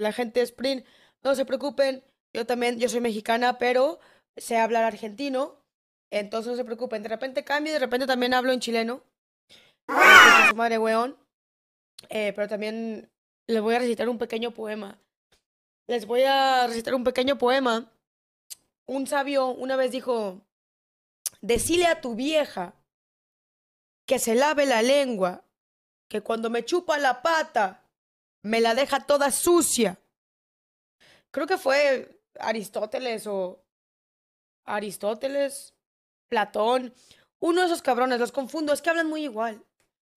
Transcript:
la gente Sprint. No se preocupen, yo también, yo soy mexicana, pero sé hablar argentino. Entonces no se preocupen, de repente cambio de repente también hablo en chileno. Este, su madre, weón. Eh, pero también les voy a recitar un pequeño poema. Les voy a recitar un pequeño poema. Un sabio una vez dijo, decile a tu vieja que se lave la lengua, que cuando me chupa la pata, me la deja toda sucia. Creo que fue Aristóteles o Aristóteles, Platón, uno de esos cabrones, los confundo, es que hablan muy igual.